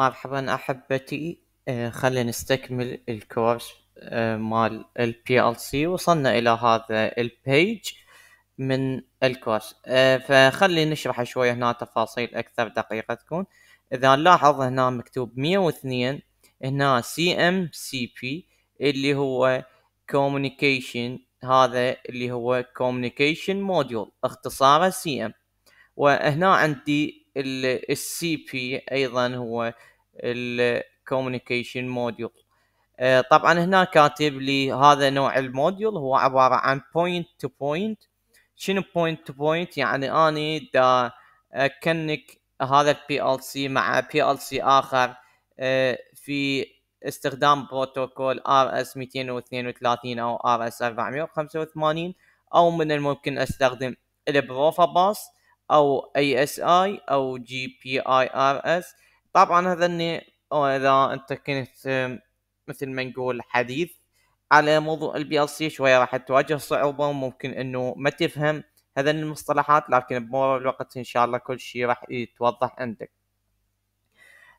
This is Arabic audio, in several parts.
مرحبا احبتي آه خلينا نستكمل الكورس آه مال البي ال سي وصلنا الى هذا البيج من الكورس آه فخلي نشرح شوية هنا تفاصيل اكثر دقيقه تكون اذا نلاحظ هنا مكتوب 102 هنا سي ام سي بي اللي هو كوميونيكيشن هذا اللي هو كوميونيكيشن موديول اختصاره سي ام وهنا عندي السي بي ايضا هو الكوميونيكيشن موديول آه، طبعا هنا كاتب لي هذا نوع الموديول هو عباره عن بوينت تو بوينت شنو بوينت تو بوينت يعني اني دا اكنك هذا البي ال سي مع بي ال سي اخر آه، في استخدام بروتوكول ار اس 232 او ار اس 485 او من الممكن استخدم البروفا باص او اي اس اي او جي بي اي ار اس طبعا هذني اذا انت كنت مثل ما نقول حديث على موضوع البي ال سي شويه راح تواجه صعوبه وممكن انه ما تفهم هذا المصطلحات لكن بمرور الوقت ان شاء الله كل شيء راح يتوضح عندك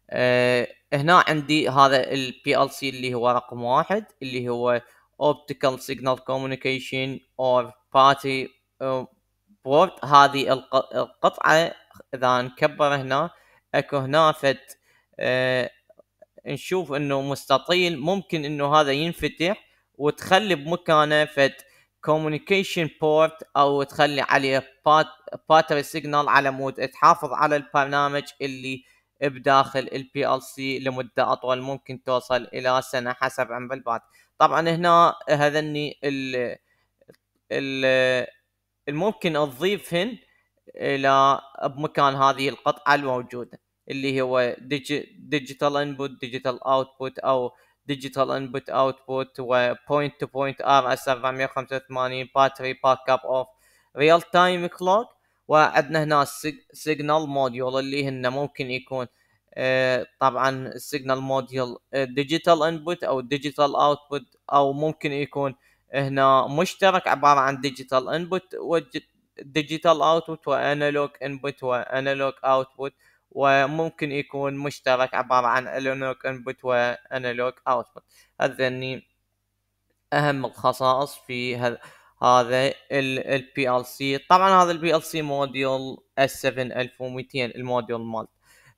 أه هنا عندي هذا البي ال سي اللي هو رقم واحد اللي هو اوبتيكال سيجنال كوميونيكيشن اور باتي بورت هذه القطعه اذا نكبر هنا اكو هنا فد اه نشوف انه مستطيل ممكن انه هذا ينفتح وتخلي بمكانه فد كوميونيكيشن بورت او تخلي عليه باتري سيجنال على مود تحافظ على البرنامج اللي بداخل ال سي لمده اطول ممكن توصل الى سنه حسب عمر البات طبعا هنا هذني ال ال الممكن تضيفهن الى بمكان هذه القطعه الموجوده اللي هو ديجيتال انبوت ديجيتال اوتبوت او ديجيتال انبوت اوتبوت وبوينت تو بوينت ار اس 485 باتري باك اب اوف ريال تايم كلوك وعندنا هنا سيجنال موديول اللي هن ممكن يكون آه، طبعا السيجنال موديول ديجيتال انبوت او ديجيتال اوتبوت او ممكن يكون هنا مشترك عباره عن ديجيتال انبوت وديجيتال اوتبوت وانالوج انبوت وانالوج اوتبوت وممكن يكون مشترك عباره عن انالوج انبوت وانالوج اوتبوت هذني اهم الخصائص في هذا هذا البي ال سي طبعا هذا البي ال سي موديول S7200 الموديول مالت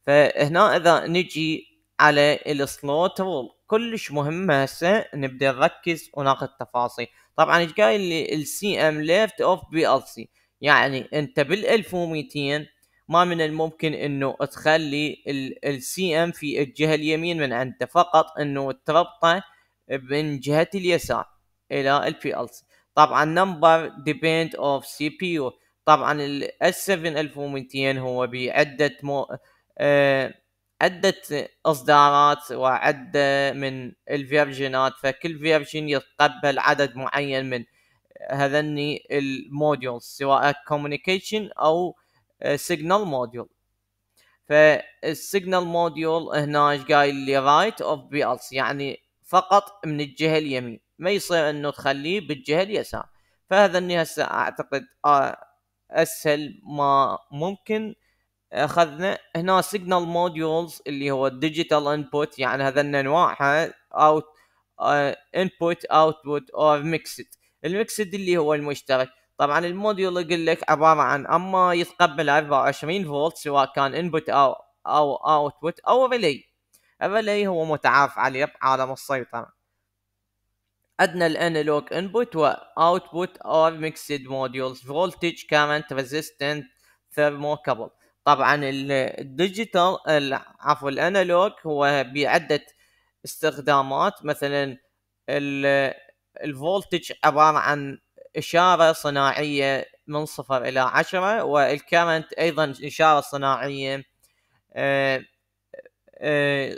فهنا اذا نجي على السلوت كلش مهمه هسه نبدا نركز وناخذ تفاصيل طبعا ايش قايل لي السي ام ليفت اوف بي ال سي يعني انت بال 1200 ما من الممكن انه تخلي السي ام في الجهه اليمين من عنده فقط انه تربطه من جهه اليسار الى البي ال سي طبعا نمبر ديبند اوف سي بي يو طبعا ال 7200 هو بعده مو... آه عدة اصدارات وعدة من الفيرجنات فكل فيرجن يتقبل عدد معين من هذني الموديولز سواء كوميونيكيشن او سيجنال موديول فالسيجنال موديول هنا ايش قايل لي رايت اوف بي الس يعني فقط من الجهه اليمين ما يصير انه تخليه بالجهه اليسار فهذا اني هسه اعتقد آه، اسهل ما ممكن اخذنا هنا سيجنال موديولز اللي هو الديجيتال انبوت يعني هذن انواعها اوت انبوت اوتبوت اور ميكسد الميكسد اللي هو المشترك طبعا الموديول يقول لك عباره عن اما يتقبل 24 فولت سواء كان انبوت او او اوتبوت او ريلي الريلي هو متعارف عليه بعالم السيطره عندنا الانالوج انبوت واوتبوت اور ميكسد موديولز فولتج كارنت ريزيستنت ثيرمو كابل طبعا الديجيتال عفوا الانالوج هو بعده استخدامات مثلا الفولتج عباره عن اشاره صناعيه من صفر الى عشرة والكرنت ايضا اشاره صناعيه 40 آه، آه،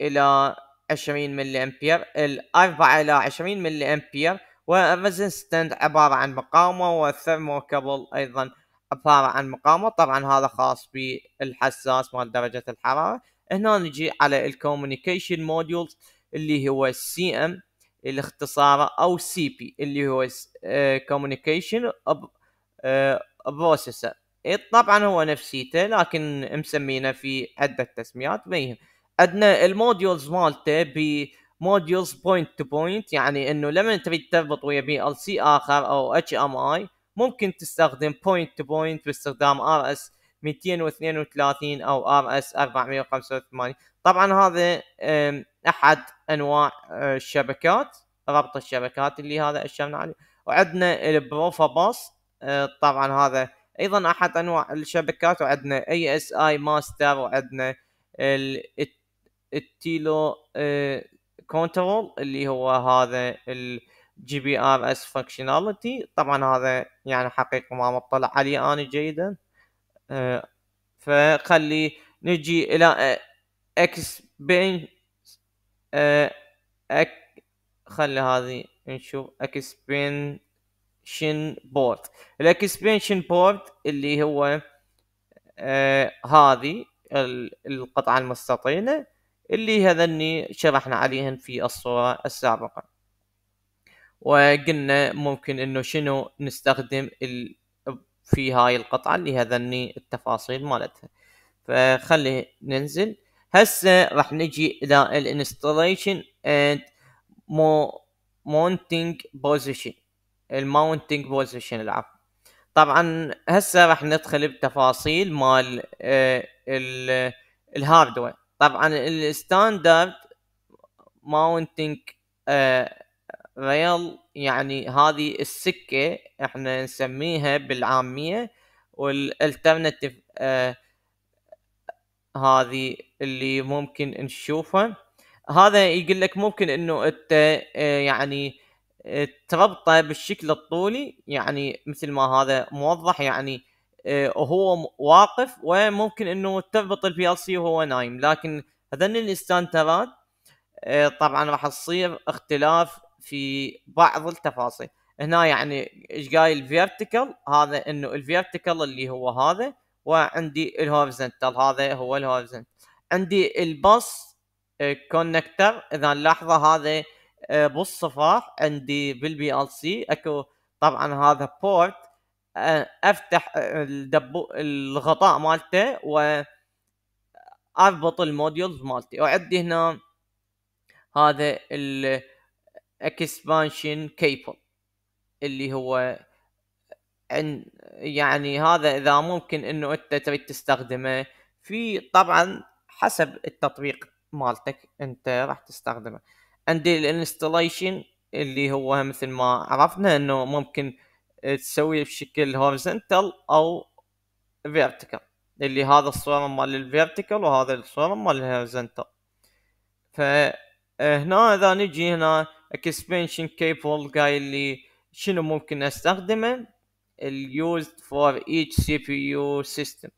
الى 20 ملي امبير الاربعة الى 20 ملي امبير والريزستنت عباره عن مقاومه والثرموكابل ايضا عباره عن مقاومه طبعا هذا خاص بالحساس مال درجه الحراره هنا نجي على الكوميونيكيشن موديولز اللي هو السي ام او سي بي اللي هو كوميونيكيشن آه، آه، Processor إيه، طبعا هو نفسيته لكن مسمينه في عده تسميات بينهم عندنا الموديولز مالته ب موديولز بوينت تو بوينت يعني انه لما تريد تربط ويا بي ال سي اخر او اتش ام اي ممكن تستخدم بوينت تو بوينت باستخدام ار اس 232 او ار اس 485 طبعا هذا احد انواع آه، الشبكات ربط الشبكات اللي هذا اشرنا عليه وعندنا البروفا آه، باص طبعا هذا ايضا احد انواع الشبكات وعندنا اي اس اي ماستر وعندنا التيلو كنترول آه، اللي هو هذا جي بي ار اس فانكشناليتي طبعا هذا يعني حقيقة ما مطلع عليه انا جيدا آه، فخلي نجي الى اكس آه، بين آه، أك خلي هذه نشوف اكسبنشن بورد الاكسبنشن بورد اللي هو آه هذه القطعة المستطيلة اللي هذني شرحنا عليهن في الصورة السابقة وقلنا ممكن انه شنو نستخدم ال... في هاي القطعة اللي هذني التفاصيل مالتها فخلي ننزل هسه راح نجي الى الانستليشن اند مو بوزيشن الماونتنج بوزيشن العفو طبعا هسه راح ندخل بتفاصيل مال آه، الهاردوير طبعا الستاندرد آه، ماونتنج ريال يعني هذه السكة احنا نسميها بالعامية والالترناتيف آه هذه اللي ممكن نشوفها هذا يقول لك ممكن انه انت آه يعني آه، تربطه بالشكل الطولي يعني مثل ما هذا موضح يعني وهو آه، هو واقف وممكن انه تربط البي ال سي وهو نايم لكن هذن الاستانترات آه، طبعا راح تصير اختلاف في بعض التفاصيل هنا يعني ايش قايل فيرتيكال هذا انه الفيرتيكال اللي هو هذا وعندي الهوريزنتال هذا هو الهوريزونتال عندي البص كونكتر اذا لحظه هذا آه، بالصفار عندي بالبي ال سي اكو طبعا هذا بورت آه، افتح الدبو الغطاء مالته و اربط الموديولز مالتي وعندي هنا هذا ال اكسبانشن كيبل اللي هو عن يعني هذا اذا ممكن انه انت تريد تستخدمه في طبعا حسب التطبيق مالتك انت راح تستخدمه عندي الانستليشن اللي هو مثل ما عرفنا انه ممكن تسويه بشكل هورزنتال او فيرتيكال اللي هذا الصورة مال الفيرتيكال وهذا الصورة مال الهورزنتال فهنا اذا نجي هنا اكسبنشن كيبل قايل لي شنو ممكن استخدمه اليوزد فور each CPU system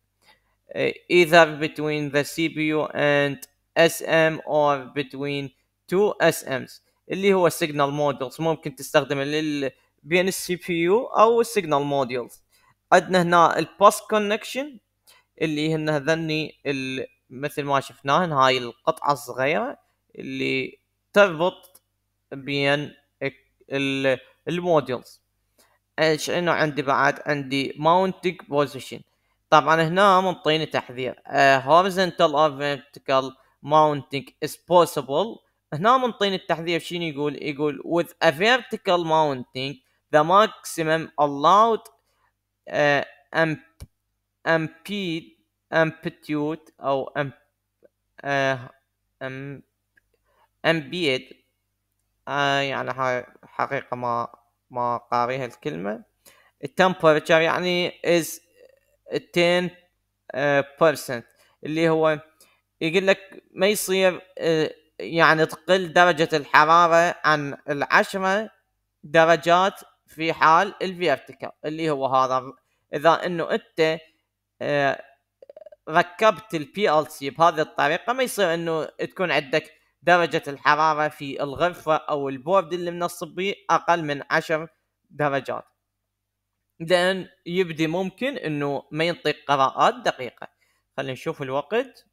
إيه، either between the CPU and SM or between two SMs اللي هو signal modules ممكن تستخدمه لل بين السي بي يو او السيجنال modules عندنا هنا الباس كونكشن اللي هن هذني مثل ما شفناهن هاي القطعه الصغيره اللي تربط بين الموديلز ايش انه عندي بعد عندي mounting position طبعا هنا منطيني تحذير uh, horizontal or vertical mounting is possible هنا منطيني التحذير شنو يقول يقول with a vertical mounting the maximum allowed uh, amp amplitude او amp uh, amp ambient آه، يعني هاي حقيقة ما ما قاريها الكلمة التمبرتشر يعني is 10 آه، اللي هو يقول لك ما يصير آه، يعني تقل درجة الحرارة عن العشرة درجات في حال الفيرتيكال اللي هو هذا اذا انه انت ركبت البي ال سي بهذه الطريقه ما يصير انه تكون عندك درجة الحرارة في الغرفة أو البورد اللي منصب به أقل من عشر درجات لأن يبدي ممكن أنه ما ينطيك قراءات دقيقة خلينا نشوف الوقت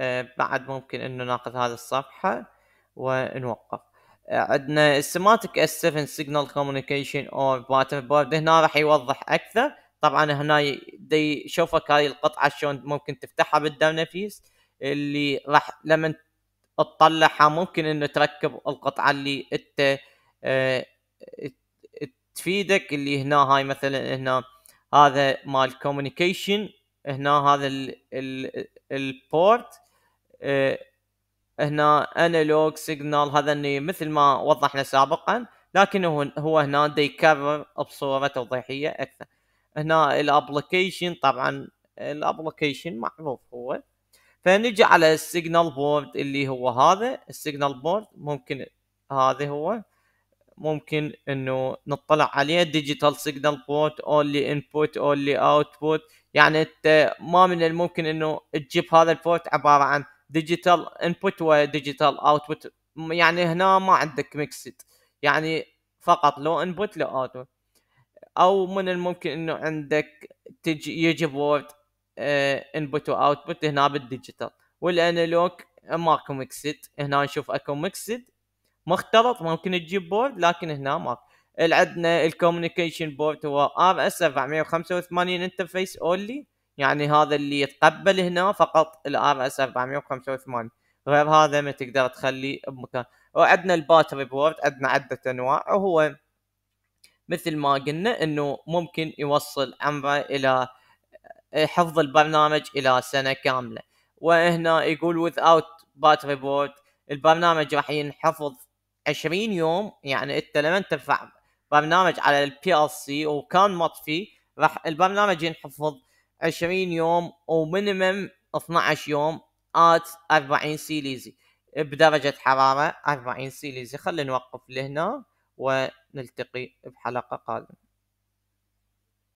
آه بعد ممكن أنه ناخذ هذه الصفحة ونوقف آه، عندنا السماتيك اس 7 سيجنال كوميونيكيشن اور باتر بورد هنا راح يوضح اكثر طبعا هنا دي يشوفك هاي القطعه شلون ممكن تفتحها بالدم آه اللي راح لما تطلعها ممكن انه تركب القطعه اللي انت اه تفيدك اللي هنا هاي مثلا هنا هذا مال كوميونيكيشن هنا هذا البورت آه، هنا انالوج سيجنال هذا اللي مثل ما وضحنا سابقا لكن هو هنا دي يكرر بصوره توضيحيه اكثر هنا الابلكيشن طبعا الابلكيشن معروف هو فنجي على السيجنال بورد اللي هو هذا السيجنال بورد ممكن هذا هو ممكن انه نطلع عليه ديجيتال سيجنال بورد اونلي انبوت اونلي اوتبوت يعني انت ما من الممكن انه تجيب هذا البورت عباره عن ديجيتال انبوت وديجيتال اوتبوت يعني هنا ما عندك ميكسد يعني فقط لو انبوت لو اوتبوت او من الممكن انه عندك تجي يجي بورد انبوت آه، واوتبوت هنا بالديجيتال والانالوج ماكو ميكسد هنا نشوف اكو ميكسد مختلط ممكن تجيب بورد لكن هنا ماكو عندنا الكوميونيكيشن بورد هو ار اس 485 انترفيس اونلي يعني هذا اللي يتقبل هنا فقط الار اس 485 غير هذا ما تقدر تخليه بمكان وعندنا الباتري بورد عندنا عدة انواع وهو مثل ما قلنا انه ممكن يوصل عمره الى إيه، حفظ البرنامج الى سنه كامله وهنا يقول without bad report البرنامج راح ينحفظ 20 يوم يعني انت لما ترفع برنامج على البي ال سي وكان مطفي راح البرنامج ينحفظ 20 يوم ومينيمم 12 يوم ات 40 سيليزي بدرجة حرارة 40 سيليزي خلينا نوقف لهنا ونلتقي بحلقة قادمة